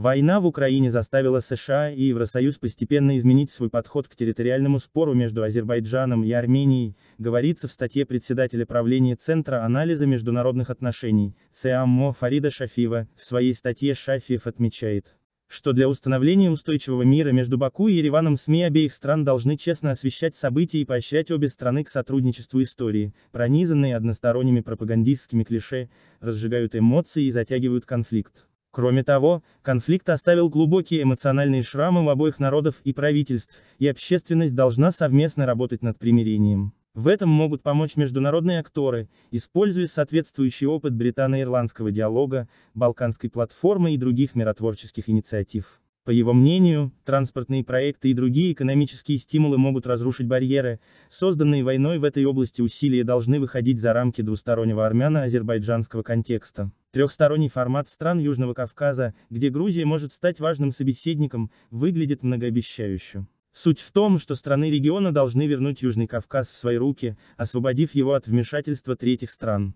Война в Украине заставила США и Евросоюз постепенно изменить свой подход к территориальному спору между Азербайджаном и Арменией, говорится в статье председателя правления Центра анализа международных отношений, ЦАМО Фарида Шафива, в своей статье Шафиев отмечает, что для установления устойчивого мира между Баку и Ереваном СМИ обеих стран должны честно освещать события и поощрять обе страны к сотрудничеству истории, пронизанные односторонними пропагандистскими клише, разжигают эмоции и затягивают конфликт. Кроме того, конфликт оставил глубокие эмоциональные шрамы в обоих народов и правительств, и общественность должна совместно работать над примирением. В этом могут помочь международные акторы, используя соответствующий опыт британо-ирландского диалога, балканской платформы и других миротворческих инициатив. По его мнению, транспортные проекты и другие экономические стимулы могут разрушить барьеры, созданные войной в этой области усилия должны выходить за рамки двустороннего армяно-азербайджанского контекста. Трехсторонний формат стран Южного Кавказа, где Грузия может стать важным собеседником, выглядит многообещающе. Суть в том, что страны региона должны вернуть Южный Кавказ в свои руки, освободив его от вмешательства третьих стран.